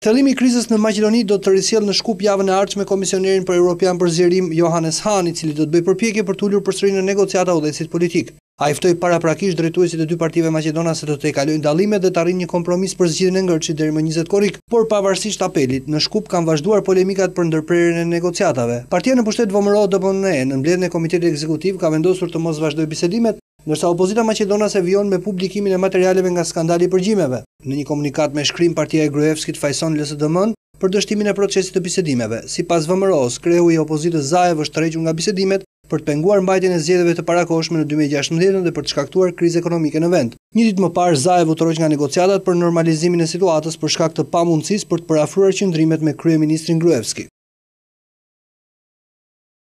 Tëllimi krizës në Maqedoni do të rrisjel në shkup javën e arqë me Komisionerin për Europian Përzirim Johannes Han, i cili do të bëj përpjekje për tullur sërinë në negociata udhesit politik. A iftoj para prakish drejtuesit e dy partive Macedona se do të e kalojnë dalime dhe të arrin një kompromis për zgjidhën e ngërqit dheri më 20 korik, por pavarësisht apelit, në shkup kam vazhduar polemikat për ndërprerin e negociatave. Partia në pushtet vëmëro dëpën në e, në mbledhën e komitetit ekzekutiv ka vendosur të mos vazhdoj bisedimet, nërsa opozita Macedonase vion me publikimin e materialeve nga skandali përgjimeve. Në një komunikat me shkrim partia e Gruevskit Fajson Dëmën për dështimin e procesit të bisedimeve. Si pas vëmëros, krehu i opozitës Zaev është të regjur nga bisedimet për të penguar mbajtjen e zjedheve të parakoshme në 2016 dhe për të shkaktuar krizë ekonomike në vend. Një ditë më parë, Zaev u të regjë nga negociatat për normalizimin e situatës për shkakt të pamundësis për të përafruar qëndrimet me Krye Ministrin